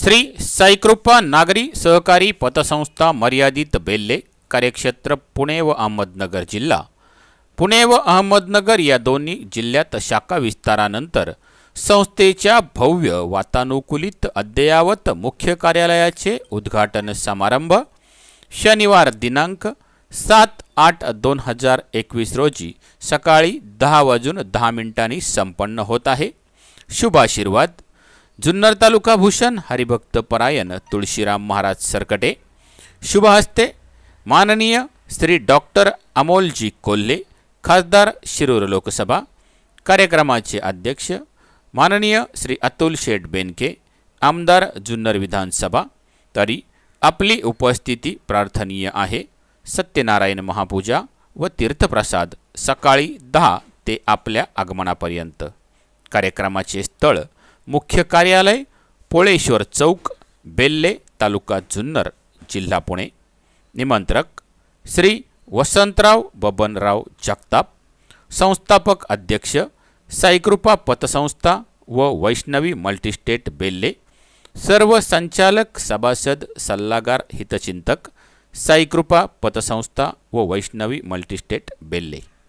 श्री साईकृपा नागरी सहकारी पतसंस्था मर्यादित बेल्ले कार्यक्षेत्र पुणे व अहमदनगर जिल्हा पुणे व अहमदनगर या दोन्ही जिल्ह्यात शाखा विस्तारानंतर संस्थेच्या भव्य वातानुकूलित अद्ययावत मुख्य कार्यालयाचे उद्घाटन समारंभ शनिवार दिनांक सात आठ दोन हजार एकवीस रोजी सकाळी दहा वाजून दहा मिनिटांनी संपन्न होत आहे शुभाशीर्वाद जुन्नर तालुका भूषण हरिभक्त परायण तुळशीराम महाराज सरकटे शुभ हस्ते माननीय श्री डॉक्टर अमोलजी कोल्हे खासदार शिरूर लोकसभा कार्यक्रमाचे अध्यक्ष माननीय श्री अतुल शेठ बेनके आमदार जुन्नर विधानसभा तरी आपली उपस्थिती प्रार्थनीय आहे सत्यनारायण महापूजा व तीर्थप्रसाद सकाळी दहा ते आपल्या आगमनापर्यंत कार्यक्रमाचे स्थळ मुख्य कार्यालय पोळेश्वर चौक बेल्ले तालुका जुन्नर जिल्हा पुणे निमंत्रक श्री वसंतराव बबनराव जगताप संस्थापक अध्यक्ष साईकृपा पतसंस्था व वैष्णवी मल्टीस्टेट बेल्ले सर्व संचालक सभासद सल्लागार हितचिंतक साईकृपा पतसंस्था व वैष्णवी मल्टीस्टेट बेल्ले